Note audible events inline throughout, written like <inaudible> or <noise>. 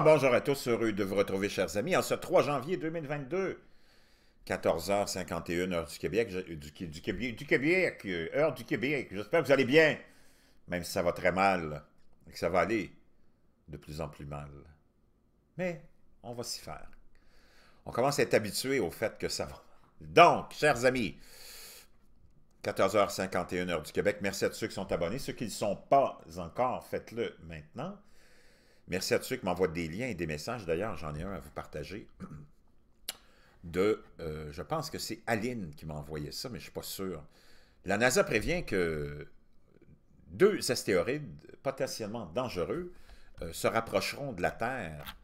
bonjour à tous, heureux de vous retrouver chers amis en ce 3 janvier 2022, 14h51 heure du Québec, du, Québec, du euh, Québec heure du Québec. J'espère que vous allez bien, même si ça va très mal et que ça va aller de plus en plus mal. Mais on va s'y faire. On commence à être habitué au fait que ça va. Donc, chers amis, 14h51 heure du Québec, merci à tous ceux qui sont abonnés. Ceux qui ne sont pas encore, faites-le maintenant. Merci à tous ceux qui m'envoient des liens et des messages. D'ailleurs, j'en ai un à vous partager. <clears throat> De, euh, je pense que c'est Aline qui m'a envoyé ça, mais je ne suis pas sûr. La NASA prévient que deux astéroïdes potentiellement dangereux euh, se rapprocheront de la Terre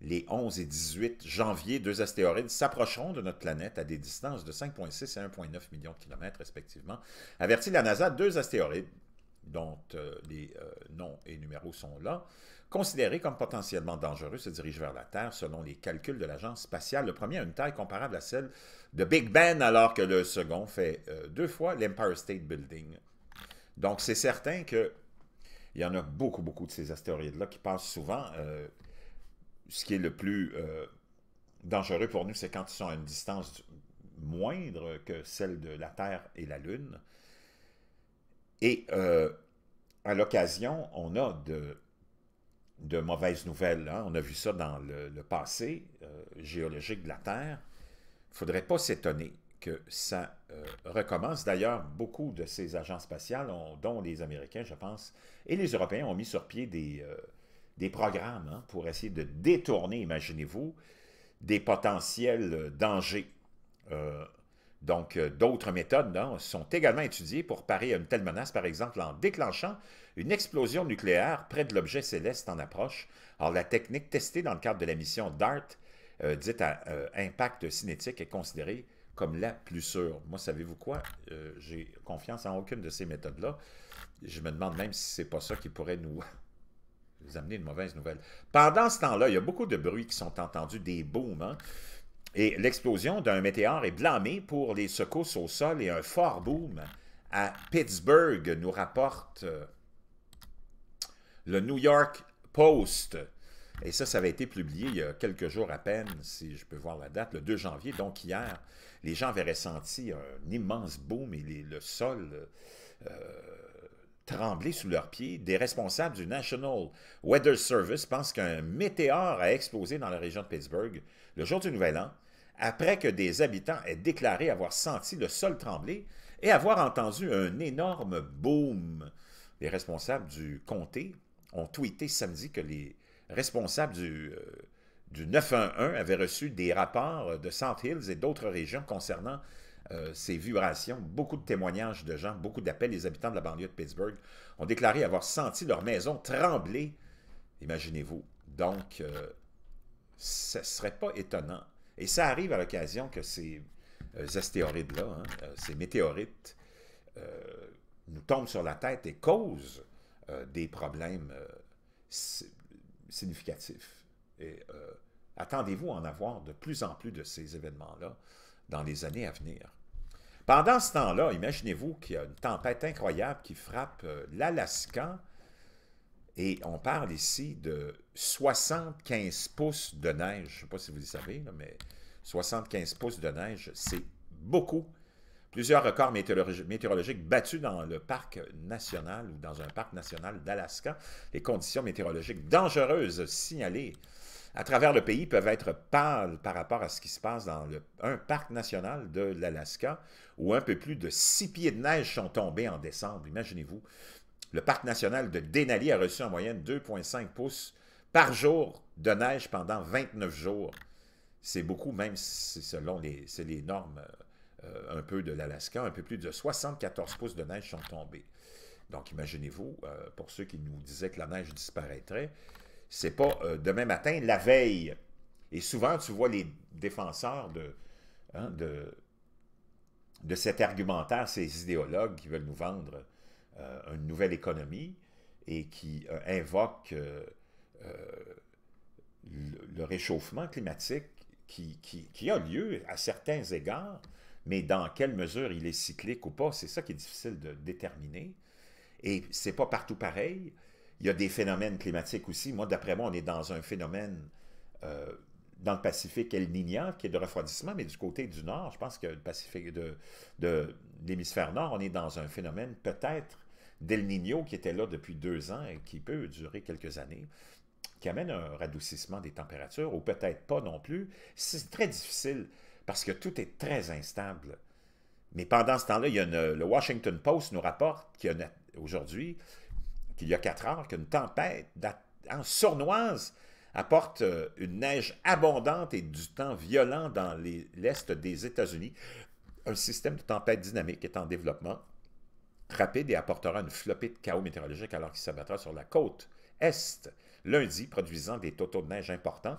les 11 et 18 janvier. Deux astéroïdes s'approcheront de notre planète à des distances de 5,6 et 1,9 millions de kilomètres respectivement. Averti la NASA, deux astéroïdes, dont euh, les noms et numéros sont là, Considéré comme potentiellement dangereux, se dirige vers la Terre selon les calculs de l'agence spatiale. Le premier a une taille comparable à celle de Big Ben, alors que le second fait euh, deux fois l'Empire State Building. Donc, c'est certain que il y en a beaucoup, beaucoup de ces astéroïdes-là qui passent souvent. Euh, ce qui est le plus euh, dangereux pour nous, c'est quand ils sont à une distance moindre que celle de la Terre et la Lune. Et à l'occasion, on a de de mauvaises nouvelles. Hein. On a vu ça dans le, passé euh, géologique de la Terre. Il ne faudrait pas s'étonner que ça euh, recommence. D'ailleurs, beaucoup de ces agents spatiales, dont les Américains, je pense, et les Européens, ont mis sur pied des, euh, programmes hein, pour essayer de détourner, imaginez-vous, des potentiels dangers donc, euh, d'autres méthodes sont également étudiées pour parer à une telle menace, par exemple en déclenchant une explosion nucléaire près de l'objet céleste en approche. Alors, la technique testée dans le cadre de la mission DART, euh, dite à euh, impact cinétique, est considérée comme la plus sûre. Moi, savez-vous quoi? J'ai confiance en aucune de ces méthodes-là. Je me demande même si c'est pas ça qui pourrait nous, <laughs> nous amener une mauvaise nouvelle. Pendant ce temps-là, il y a beaucoup de bruits qui sont entendus, des booms, hein? Et l'explosion d'un météore est blâmée pour les secousses au sol et un fort boom à Pittsburgh, nous rapporte euh, le New York Post. Et ça, ça avait été publié il y a quelques jours à peine, si je peux voir la date, le 2 janvier, donc hier. Les gens avaient ressenti un immense boom et le sol euh, tremblait sous leurs pieds. Des responsables du National Weather Service pensent qu'un météore a explosé dans la région de Pittsburgh le jour du Nouvel An après que des habitants aient déclaré avoir senti le sol trembler et avoir entendu un énorme boom. Les responsables du comté ont tweeté samedi que les responsables du, euh, du 911 avaient reçu des rapports de South Hills et d'autres régions concernant euh, ces vibrations. Beaucoup de témoignages de gens, beaucoup d'appels. Les habitants de la banlieue de Pittsburgh ont déclaré avoir senti leur maison trembler. Imaginez-vous. Donc, euh, ce ne serait pas étonnant et ça arrive à l'occasion que ces euh, astéroïdes-là, hein, euh, ces météorites, euh, nous tombent sur la tête et causent des problèmes significatifs. Et attendez-vous à en avoir de plus en plus de ces événements-là dans les années à venir. Pendant ce temps-là, imaginez-vous qu'il y a une tempête incroyable qui frappe l'Alaska, et on parle ici de 75 pouces de neige. Je ne sais pas si vous y savez, mais 75 pouces de neige, c'est beaucoup. Plusieurs records météorologiques battus dans le parc national ou dans un parc national d'Alaska. Les conditions météorologiques dangereuses signalées à travers le pays peuvent être pâles par rapport à ce qui se passe dans un parc national de l'Alaska où un peu plus de 6 pieds de neige sont tombés en décembre. Imaginez-vous, le parc national de Denali a reçu en moyenne 2,5 pouces par jour de neige pendant 29 jours. C'est beaucoup, même si selon les, les normes euh, un peu de l'Alaska, un peu plus de 74 pouces de neige sont tombés. Donc imaginez-vous, euh, pour ceux qui nous disaient que la neige disparaîtrait, c'est pas euh, demain matin, la veille. Et souvent, tu vois les défenseurs de, hein, de, de cet argumentaire, ces idéologues qui veulent nous vendre euh, une nouvelle économie et qui euh, invoque euh, le, réchauffement climatique qui, a lieu à certains égards, mais dans quelle mesure il est cyclique ou pas, c'est ça qui est difficile de déterminer. Et c'est pas partout pareil. Il y a des phénomènes climatiques aussi. Moi, d'après moi, on est dans un phénomène dans le Pacifique El Niño, qui est de refroidissement, mais du côté du Nord, je pense que le Pacifique de, de l'hémisphère Nord, on est dans un phénomène peut-être d'El Niño qui était là depuis deux ans et qui peut durer quelques années, qui amène un radoucissement des températures, ou peut-être pas non plus. C'est très difficile parce que tout est très instable. Mais pendant ce temps-là, le Washington Post nous rapporte qu'il y a aujourd'hui, qu'il y a quatre heures, qu'une tempête en sournoise apporte euh, une neige abondante et du temps violent dans l'est des États-Unis. Un système de tempête dynamique est en développement rapide et apportera une flopée de chaos météorologique alors qu'il s'abattra sur la côte est lundi, produisant des totaux de neige importants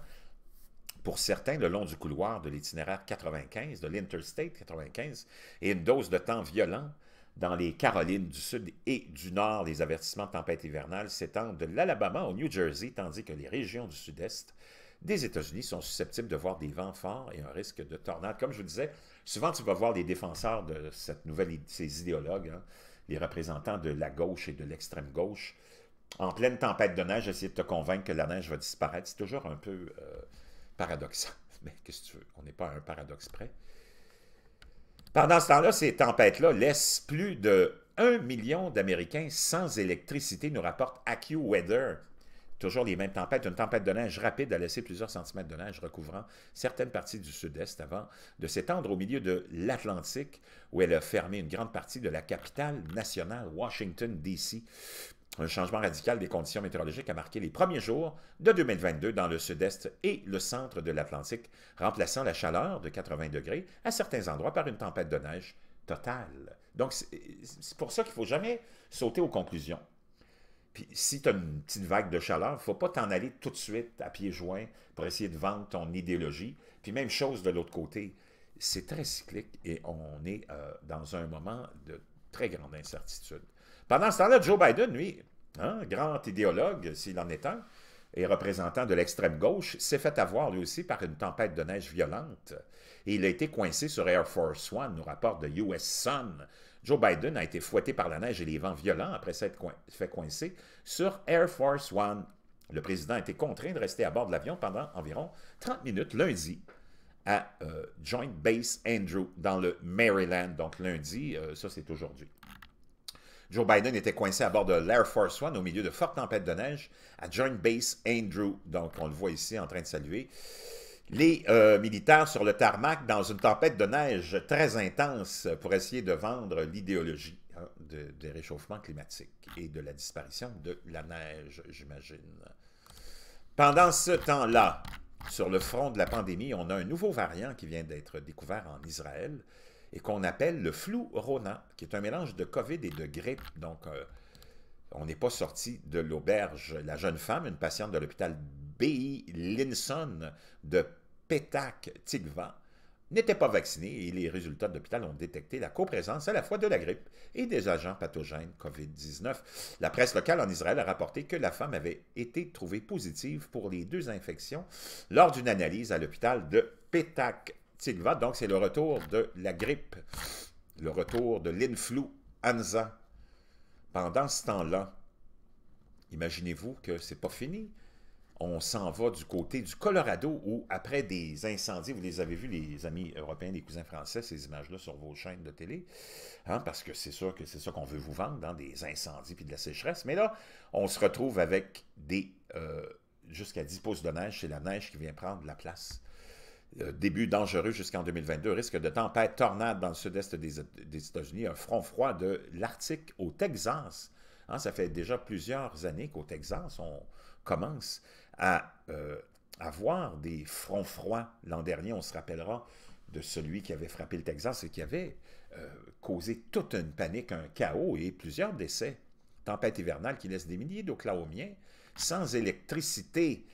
pour certains le long du couloir de l'itinéraire 95, de l'Interstate 95, et une dose de temps violent dans les Carolines du Sud et du Nord, les avertissements de tempête hivernale s'étendent de l'Alabama au New Jersey, tandis que les régions du Sud-Est des États-Unis sont susceptibles de voir des vents forts et un risque de tornade. Comme je vous disais, souvent tu vas voir les défenseurs de cette nouvelle, ces idéologues, hein, les représentants de la gauche et de l'extrême gauche, en pleine tempête de neige, essayer de te convaincre que la neige va disparaître. C'est toujours un peu euh, paradoxal. <laughs> Mais qu'est-ce que tu veux? On n'est pas à un paradoxe près. Pendant ce temps-là, ces tempêtes-là laissent plus de 1 million d'Américains sans électricité, nous rapporte AccuWeather. Toujours les mêmes tempêtes. Une tempête de neige rapide a laissé plusieurs centimètres de neige recouvrant certaines parties du sud-est avant de s'étendre au milieu de l'Atlantique, où elle a fermé une grande partie de la capitale nationale, Washington, D.C. Un changement radical des conditions météorologiques a marqué les premiers jours de 2022 dans le sud-est et le centre de l'Atlantique, remplaçant la chaleur de 80 degrés à certains endroits par une tempête de neige totale. Donc, c'est pour ça qu'il ne faut jamais sauter aux conclusions. Puis, si tu as une petite vague de chaleur, il ne faut pas t'en aller tout de suite à pieds joints pour essayer de vendre ton idéologie. Puis, même chose de l'autre côté. C'est très cyclique et on est euh, dans un moment de très grande incertitude. Pendant ce temps-là, Joe Biden, lui, hein, grand idéologue, s'il en est un, et représentant de l'extrême gauche, s'est fait avoir lui aussi par une tempête de neige violente. Et il a été coincé sur Air Force One, nous rapporte de US Sun. Joe Biden a été fouetté par la neige et les vents violents après s'être fait coincer sur Air Force One. Le président a été contraint de rester à bord de l'avion pendant environ 30 minutes lundi à euh, Joint Base Andrew dans le Maryland. Donc lundi, euh, ça c'est aujourd'hui. Joe Biden était coincé à bord de l'Air Force One au milieu de fortes tempêtes de neige à Joint Base Andrew. Donc, on le voit ici en train de saluer. Les euh, militaires sur le tarmac dans une tempête de neige très intense pour essayer de vendre l'idéologie hein, des réchauffements climatiques et de la disparition de la neige, j'imagine. Pendant ce temps-là, sur le front de la pandémie, on a un nouveau variant qui vient d'être découvert en Israël et qu'on appelle le flou Ronan, qui est un mélange de COVID et de grippe. Donc, euh, on n'est pas sorti de l'auberge. La jeune femme, une patiente de l'hôpital B.I. Linson de Petach Tikva, n'était pas vaccinée et les résultats de l'hôpital ont détecté la coprésence à la fois de la grippe et des agents pathogènes COVID-19. La presse locale en Israël a rapporté que la femme avait été trouvée positive pour les deux infections lors d'une analyse à l'hôpital de Pétac donc, c'est le retour de la grippe, le retour de Anza. Pendant ce temps-là, imaginez-vous que c'est pas fini. On s'en va du côté du Colorado où, après des incendies, vous les avez vus, les amis européens, les cousins français, ces images-là sur vos chaînes de télé, hein, parce que c'est sûr que c'est ça qu'on veut vous vendre, dans hein, des incendies puis de la sécheresse. Mais là, on se retrouve avec des euh, jusqu'à 10 pouces de neige, c'est la neige qui vient prendre la place euh, début dangereux jusqu'en 2022, risque de tempête, tornade dans le sud-est des, États-Unis, un front froid de l'Arctique au Texas. Hein, ça fait déjà plusieurs années qu'au Texas, on commence à avoir euh, des fronts froids. L'an dernier, on se rappellera de celui qui avait frappé le Texas et qui avait euh, causé toute une panique, un chaos et plusieurs décès. Tempête hivernale qui laisse des milliers d'Oklahomiens sans électricité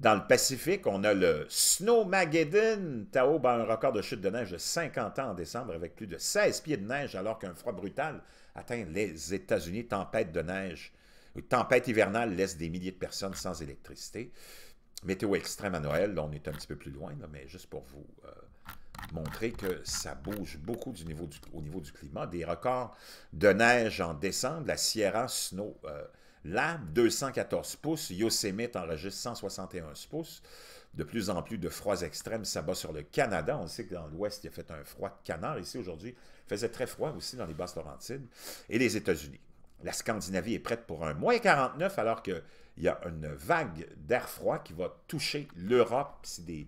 dans le Pacifique, on a le Snowmageddon. Tao a un record de chute de neige de 50 ans en décembre avec plus de 16 pieds de neige alors qu'un froid brutal atteint les États-Unis. Tempête de neige, tempête hivernale laisse des milliers de personnes sans électricité. Météo extrême à Noël, on est un petit peu plus loin, mais juste pour vous euh, montrer que ça bouge beaucoup du niveau du, au niveau du climat. Des records de neige en décembre, la Sierra Snow... Euh, Là, 214 pouces, Yosemite enregistre 161 pouces. De plus en plus de froids extrêmes s'abat sur le Canada. On sait que dans l'Ouest, il a fait un froid de canard. Ici, aujourd'hui, il faisait très froid aussi dans les Basses-Laurentides et les États-Unis. La Scandinavie est prête pour un moins 49 alors qu'il y a une vague d'air froid qui va toucher l'Europe. Si des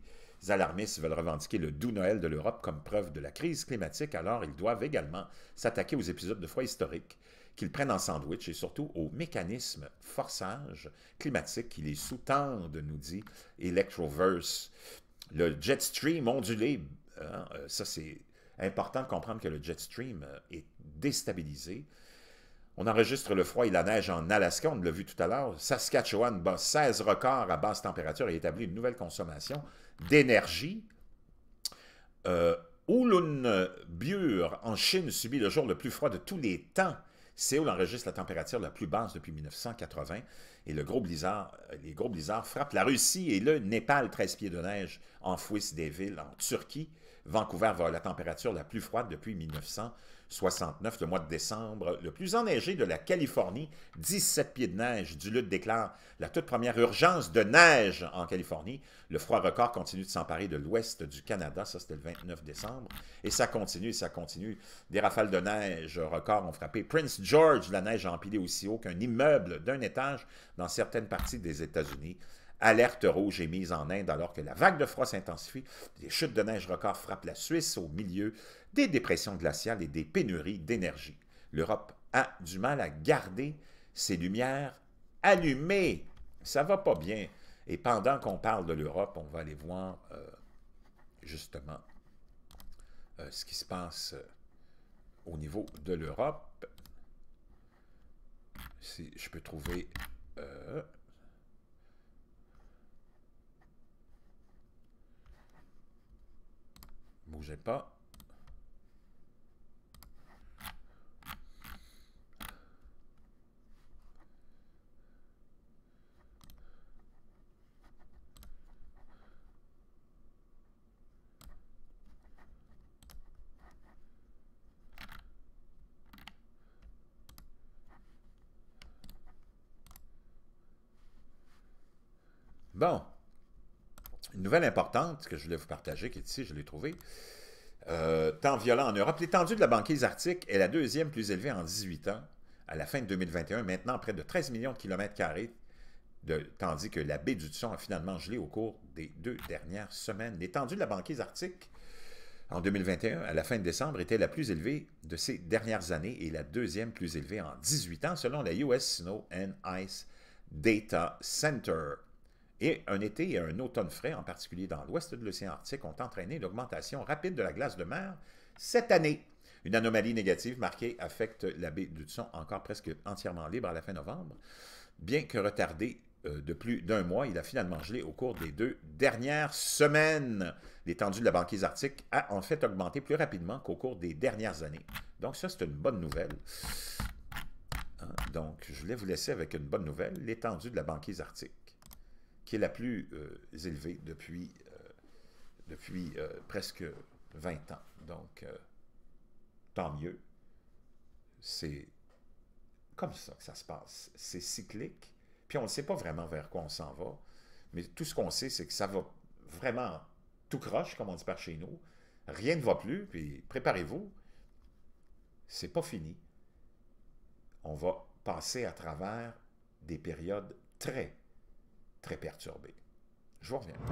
alarmistes veulent revendiquer le doux Noël de l'Europe comme preuve de la crise climatique, alors ils doivent également s'attaquer aux épisodes de froid historiques qu'ils prennent en sandwich et surtout aux mécanismes forçage climatique qui les sous-tendent, nous dit Electroverse. Le jet stream ondulé, hein, euh, ça c'est important de comprendre que le jet stream euh, est déstabilisé. On enregistre le froid et la neige en Alaska, on l'a vu tout à l'heure. Saskatchewan bat 16 records à basse température et établit une nouvelle consommation d'énergie. Euh, Bure en Chine subit le jour le plus froid de tous les temps. Séoul enregistre la température la plus basse depuis 1980 et le blizzard, euh, les gros blizzards frappent la Russie et le Népal, 13 pieds de neige enfouissent des villes en Turquie. Vancouver va à la température la plus froide depuis 1969, le mois de décembre, le plus enneigé de la Californie, 17 pieds de neige. Du Duluth déclare la toute première urgence de neige en Californie. Le froid record continue de s'emparer de l'ouest du Canada, ça c'était le 29 décembre, et ça continue, ça continue. Des rafales de neige record ont frappé Prince George, la neige a empilé aussi haut qu'un immeuble d'un étage dans certaines parties des États-Unis. Alerte rouge est mise en Inde alors que la vague de froid s'intensifie. Des chutes de neige record frappent la Suisse au milieu des dépressions glaciales et des pénuries d'énergie. L'Europe a du mal à garder ses lumières allumées. Ça va pas bien. Et pendant qu'on parle de l'Europe, on va aller voir euh, justement euh, ce qui se passe euh, au niveau de l'Europe. Si je peux trouver... J'ai pas. Bon. Une nouvelle importante que je voulais vous partager, qui est ici, je l'ai trouvée. Euh, temps violent en Europe. L'étendue de la banquise arctique est la deuxième plus élevée en 18 ans à la fin de 2021, maintenant près de 13 millions de kilomètres carrés, tandis que la baie du a finalement gelé au cours des deux dernières semaines. L'étendue de la banquise arctique en 2021, à la fin de décembre, était la plus élevée de ces dernières années et la deuxième plus élevée en 18 ans, selon la US Snow and Ice Data Center. Et un été et un automne frais, en particulier dans l'ouest de l'océan Arctique, ont entraîné l'augmentation rapide de la glace de mer cette année. Une anomalie négative marquée affecte la baie d'Hudson, encore presque entièrement libre à la fin novembre. Bien que retardée euh, de plus d'un mois, il a finalement gelé au cours des deux dernières semaines. L'étendue de la banquise arctique a en fait augmenté plus rapidement qu'au cours des dernières années. Donc ça, c'est une bonne nouvelle. Hein, donc, je voulais vous laisser avec une bonne nouvelle, l'étendue de la banquise arctique qui est la plus euh, élevée depuis, euh, depuis euh, presque 20 ans. Donc, tant mieux. C'est comme ça que ça se passe. C'est cyclique. Puis on ne sait pas vraiment vers quoi on s'en va. Mais tout ce qu'on sait, c'est que ça va vraiment tout croche, comme on dit par chez nous. Rien ne va plus, puis préparez-vous. C'est pas fini. On va passer à travers des périodes très très perturbé. Je vous reviens.